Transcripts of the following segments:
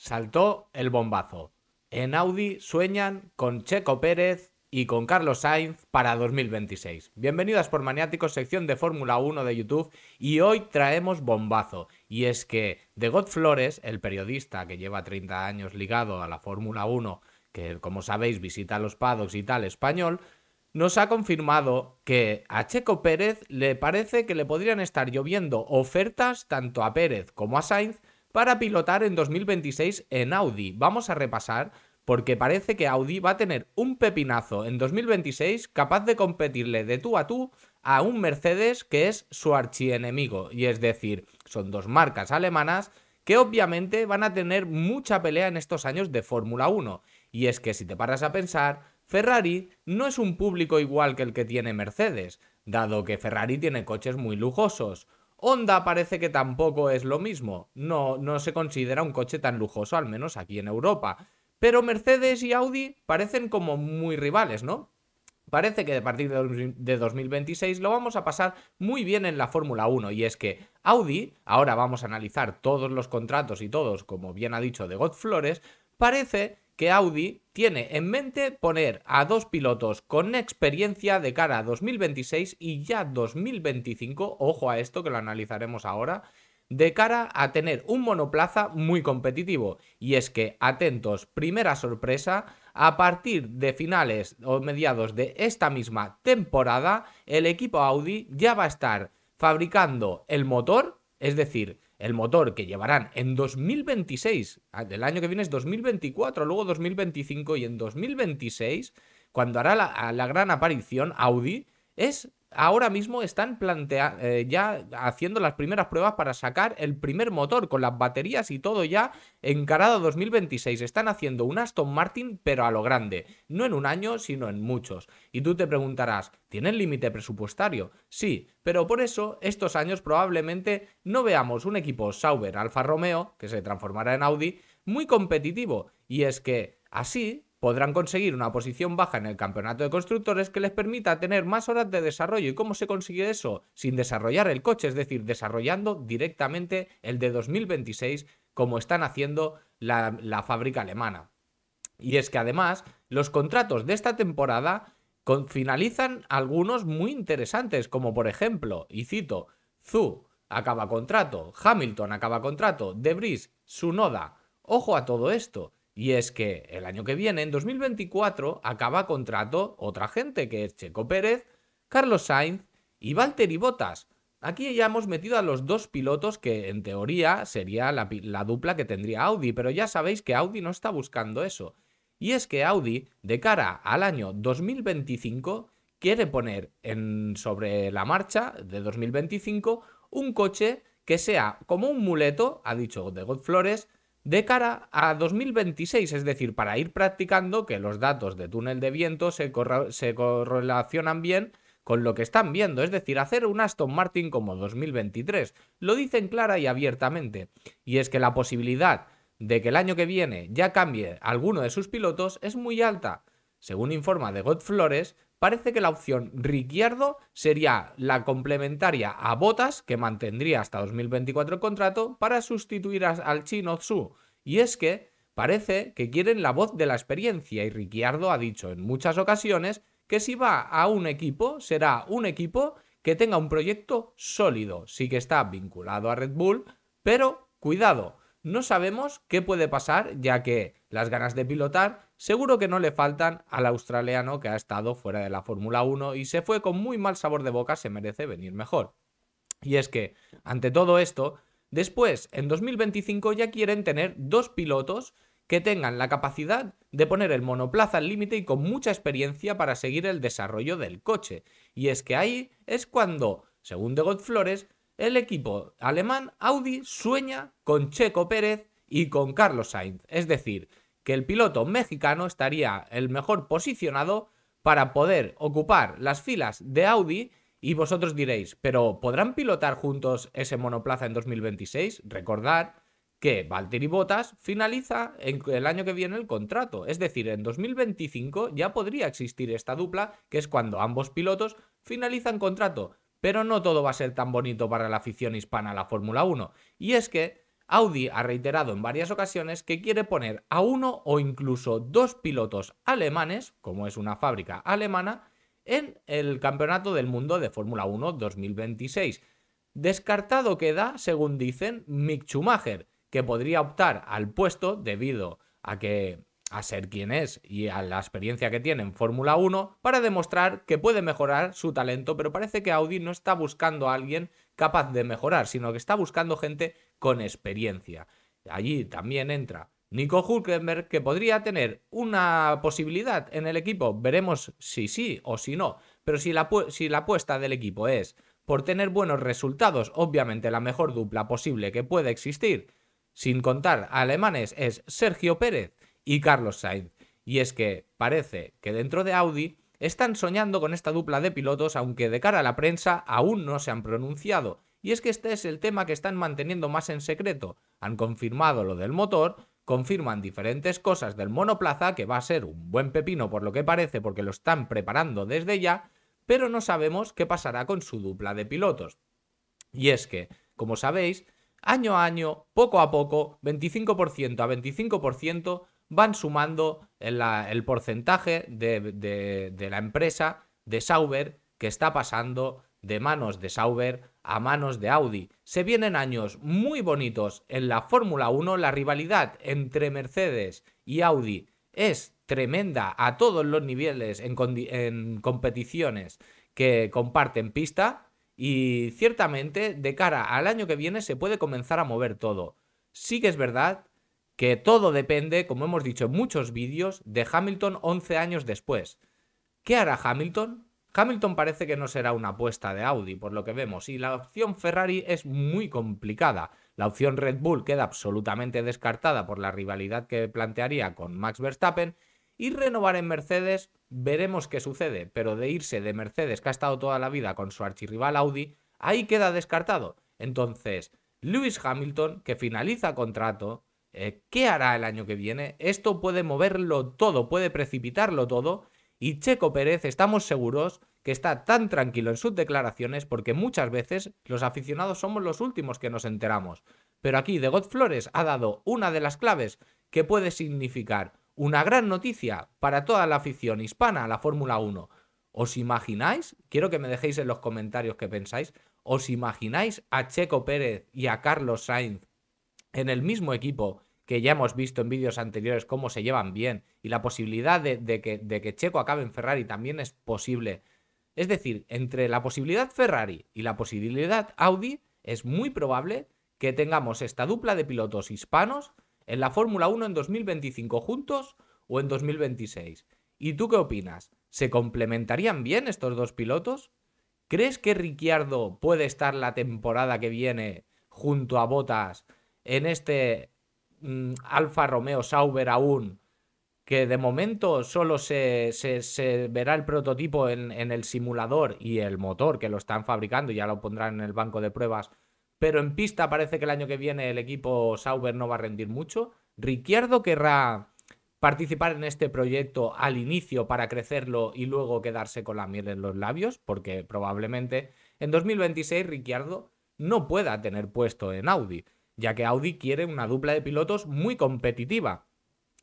saltó el bombazo. En Audi sueñan con Checo Pérez y con Carlos Sainz para 2026. Bienvenidas por Maniáticos, sección de Fórmula 1 de YouTube, y hoy traemos bombazo. Y es que de God Flores, el periodista que lleva 30 años ligado a la Fórmula 1, que como sabéis visita los paddocks y tal español, nos ha confirmado que a Checo Pérez le parece que le podrían estar lloviendo ofertas tanto a Pérez como a Sainz para pilotar en 2026 en Audi. Vamos a repasar porque parece que Audi va a tener un pepinazo en 2026 capaz de competirle de tú a tú a un Mercedes que es su archienemigo. Y es decir, son dos marcas alemanas que obviamente van a tener mucha pelea en estos años de Fórmula 1. Y es que si te paras a pensar, Ferrari no es un público igual que el que tiene Mercedes, dado que Ferrari tiene coches muy lujosos. Honda parece que tampoco es lo mismo. No, no se considera un coche tan lujoso, al menos aquí en Europa. Pero Mercedes y Audi parecen como muy rivales, ¿no? Parece que a partir de 2026 lo vamos a pasar muy bien en la Fórmula 1 y es que Audi, ahora vamos a analizar todos los contratos y todos, como bien ha dicho de God Flores, parece que Audi tiene en mente poner a dos pilotos con experiencia de cara a 2026 y ya 2025, ojo a esto que lo analizaremos ahora, de cara a tener un monoplaza muy competitivo. Y es que, atentos, primera sorpresa, a partir de finales o mediados de esta misma temporada, el equipo Audi ya va a estar fabricando el motor, es decir, el motor que llevarán en 2026, ah, el año que viene es 2024, luego 2025 y en 2026, cuando hará la, la gran aparición Audi, es ahora mismo están plantea eh, ya haciendo las primeras pruebas para sacar el primer motor con las baterías y todo ya encarado 2026. Están haciendo un Aston Martin pero a lo grande, no en un año sino en muchos. Y tú te preguntarás, ¿tienen límite presupuestario? Sí, pero por eso estos años probablemente no veamos un equipo Sauber Alfa Romeo, que se transformará en Audi, muy competitivo. Y es que así podrán conseguir una posición baja en el campeonato de constructores que les permita tener más horas de desarrollo. ¿Y cómo se consigue eso? Sin desarrollar el coche, es decir, desarrollando directamente el de 2026 como están haciendo la, fábrica alemana. Y es que además los contratos de esta temporada finalizan algunos muy interesantes, como por ejemplo, y cito, Zu acaba contrato, Hamilton acaba contrato, Debris, Sunoda. Ojo a todo esto, y es que el año que viene, en 2024, acaba contrato otra gente, que es Checo Pérez, Carlos Sainz y Valtteri Bottas. Aquí ya hemos metido a los dos pilotos que en teoría sería la, dupla que tendría Audi, pero ya sabéis que Audi no está buscando eso. Y es que Audi, de cara al año 2025, quiere poner en, sobre la marcha de 2025 un coche que sea como un muleto, ha dicho de God Flores, de cara a 2026, es decir, para ir practicando que los datos de túnel de viento se, correlacionan bien con lo que están viendo, es decir, hacer un Aston Martin como 2023. Lo dicen clara y abiertamente, y es que la posibilidad de que el año que viene ya cambie alguno de sus pilotos es muy alta. Según informa de God Flores, parece que la opción Ricciardo sería la complementaria a Botas, que mantendría hasta 2024 el contrato, para sustituir al chino Tsu. Y es que parece que quieren la voz de la experiencia y Ricciardo ha dicho en muchas ocasiones que si va a un equipo será un equipo que tenga un proyecto sólido. Sí que está vinculado a Red Bull, pero cuidado, no sabemos qué puede pasar ya que las ganas de pilotar seguro que no le faltan al australiano que ha estado fuera de la Fórmula 1 y se fue con muy mal sabor de boca, se merece venir mejor. Y es que, ante todo esto, después, en 2025 ya quieren tener dos pilotos que tengan la capacidad de poner el monoplaza al límite y con mucha experiencia para seguir el desarrollo del coche. Y es que ahí es cuando, según De God Flores, el equipo alemán Audi sueña con Checo Pérez y con Carlos Sainz. Es decir, el piloto mexicano estaría el mejor posicionado para poder ocupar las filas de Audi y vosotros diréis, pero ¿podrán pilotar juntos ese monoplaza en 2026? recordar que Valtteri Bottas finaliza en el año que viene el contrato, es decir, en 2025 ya podría existir esta dupla, que es cuando ambos pilotos finalizan contrato, pero no todo va a ser tan bonito para la afición hispana a la Fórmula 1, y es que Audi ha reiterado en varias ocasiones que quiere poner a uno o incluso dos pilotos alemanes, como es una fábrica alemana, en el Campeonato del Mundo de Fórmula 1 2026. Descartado queda, según dicen, Mick Schumacher, que podría optar al puesto debido a que a ser quien es y a la experiencia que tiene en Fórmula 1 para demostrar que puede mejorar su talento, pero parece que Audi no está buscando a alguien capaz de mejorar, sino que está buscando gente con experiencia. Allí también entra Nico Hulkenberg, que podría tener una posibilidad en el equipo. Veremos si sí o si no. Pero si la, si la apuesta del equipo es por tener buenos resultados, obviamente la mejor dupla posible que pueda existir, sin contar a alemanes, es Sergio Pérez y Carlos Sainz. Y es que parece que dentro de Audi están soñando con esta dupla de pilotos, aunque de cara a la prensa aún no se han pronunciado. Y es que este es el tema que están manteniendo más en secreto. Han confirmado lo del motor, confirman diferentes cosas del monoplaza, que va a ser un buen pepino por lo que parece, porque lo están preparando desde ya, pero no sabemos qué pasará con su dupla de pilotos. Y es que, como sabéis, año a año, poco a poco, 25% a 25%, van sumando el porcentaje de, la empresa de Sauber que está pasando de manos de Sauber a manos de Audi. Se vienen años muy bonitos en la Fórmula 1, la rivalidad entre Mercedes y Audi es tremenda a todos los niveles en, competiciones que comparten pista y ciertamente de cara al año que viene se puede comenzar a mover todo. Sí que es verdad que todo depende, como hemos dicho en muchos vídeos, de Hamilton 11 años después. ¿Qué hará Hamilton? Hamilton parece que no será una apuesta de Audi, por lo que vemos, y la opción Ferrari es muy complicada. La opción Red Bull queda absolutamente descartada por la rivalidad que plantearía con Max Verstappen, y renovar en Mercedes veremos qué sucede, pero de irse de Mercedes, que ha estado toda la vida con su archirrival Audi, ahí queda descartado. Entonces, Lewis Hamilton, que finaliza contrato, eh, ¿qué hará el año que viene? Esto puede moverlo todo, puede precipitarlo todo. Y Checo Pérez, estamos seguros que está tan tranquilo en sus declaraciones porque muchas veces los aficionados somos los últimos que nos enteramos. Pero aquí De God Flores ha dado una de las claves que puede significar una gran noticia para toda la afición hispana a la Fórmula 1. ¿Os imagináis? Quiero que me dejéis en los comentarios qué pensáis. ¿Os imagináis a Checo Pérez y a Carlos Sainz en el mismo equipo que ya hemos visto en vídeos anteriores cómo se llevan bien y la posibilidad de, que, Checo acabe en Ferrari también es posible. Es decir, entre la posibilidad Ferrari y la posibilidad Audi, es muy probable que tengamos esta dupla de pilotos hispanos en la Fórmula 1 en 2025 juntos o en 2026. ¿Y tú qué opinas? ¿Se complementarían bien estos dos pilotos? ¿Crees que Ricciardo puede estar la temporada que viene junto a Botas en este mm, Alfa Romeo Sauber aún, que de momento solo se, verá el prototipo en, el simulador y el motor que lo están fabricando, ya lo pondrán en el banco de pruebas, pero en pista parece que el año que viene el equipo Sauber no va a rendir mucho. Ricciardo querrá participar en este proyecto al inicio para crecerlo y luego quedarse con la miel en los labios, porque probablemente en 2026 Ricciardo no pueda tener puesto en Audi ya que Audi quiere una dupla de pilotos muy competitiva.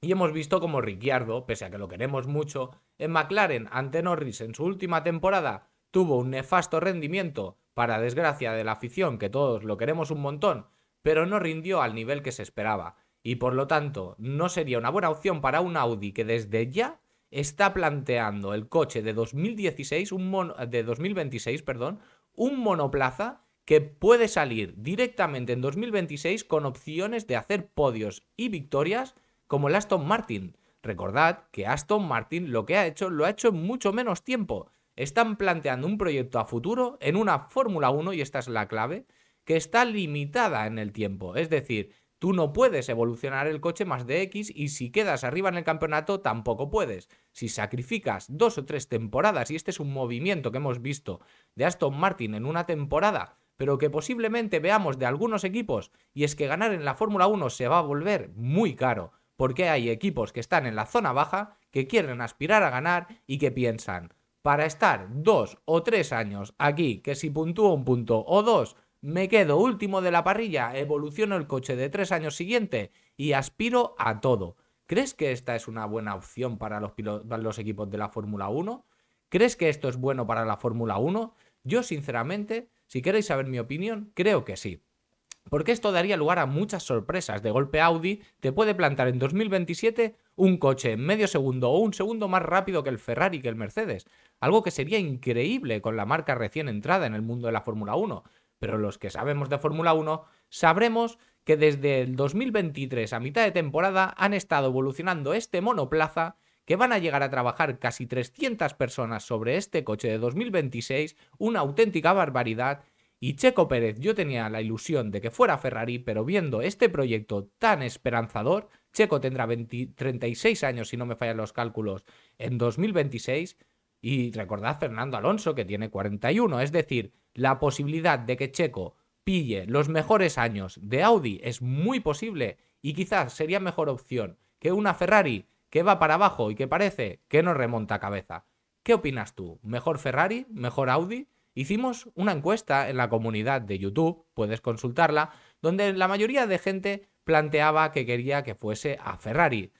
Y hemos visto como Ricciardo, pese a que lo queremos mucho, en McLaren ante Norris en su última temporada tuvo un nefasto rendimiento, para desgracia de la afición, que todos lo queremos un montón, pero no rindió al nivel que se esperaba. Y por lo tanto, no sería una buena opción para un Audi que desde ya está planteando el coche de 2016, un de 2026, perdón, un monoplaza que puede salir directamente en 2026 con opciones de hacer podios y victorias como el Aston Martin. Recordad que Aston Martin lo que ha hecho lo ha hecho en mucho menos tiempo. Están planteando un proyecto a futuro en una Fórmula 1, y esta es la clave, que está limitada en el tiempo. Es decir, tú no puedes evolucionar el coche más de X y si quedas arriba en el campeonato tampoco puedes. Si sacrificas dos o tres temporadas, y este es un movimiento que hemos visto de Aston Martin en una temporada, pero que posiblemente veamos de algunos equipos, y es que ganar en la Fórmula 1 se va a volver muy caro, porque hay equipos que están en la zona baja, que quieren aspirar a ganar y que piensan, para estar dos o tres años aquí, que si puntúo un punto o dos, me quedo último de la parrilla, evoluciono el coche de tres años siguiente y aspiro a todo. ¿Crees que esta es una buena opción para los, los equipos de la Fórmula 1? ¿Crees que esto es bueno para la Fórmula 1? Yo sinceramente si queréis saber mi opinión, creo que sí. Porque esto daría lugar a muchas sorpresas. De golpe Audi te puede plantar en 2027 un coche en medio segundo o un segundo más rápido que el Ferrari, que el Mercedes. Algo que sería increíble con la marca recién entrada en el mundo de la Fórmula 1. Pero los que sabemos de Fórmula 1 sabremos que desde el 2023 a mitad de temporada han estado evolucionando este monoplaza que van a llegar a trabajar casi 300 personas sobre este coche de 2026, una auténtica barbaridad. Y Checo Pérez, yo tenía la ilusión de que fuera Ferrari, pero viendo este proyecto tan esperanzador, Checo tendrá 36 años, si no me fallan los cálculos, en 2026. Y recordad Fernando Alonso, que tiene 41. Es decir, la posibilidad de que Checo pille los mejores años de Audi es muy posible y quizás sería mejor opción que una Ferrari que va para abajo y que parece que no remonta cabeza. ¿Qué opinas tú? ¿Mejor Ferrari? ¿Mejor Audi? Hicimos una encuesta en la comunidad de YouTube, puedes consultarla, donde la mayoría de gente planteaba que quería que fuese a Ferrari.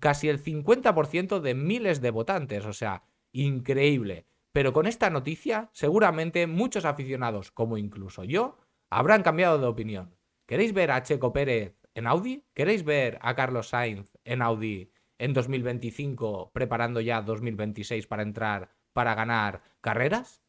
Casi el 50% de miles de votantes, o sea, increíble. Pero con esta noticia, seguramente muchos aficionados, como incluso yo, habrán cambiado de opinión. ¿Queréis ver a Checo Pérez en Audi? ¿Queréis ver a Carlos Sainz en Audi en 2025, preparando ya 2026 para entrar, para ganar carreras.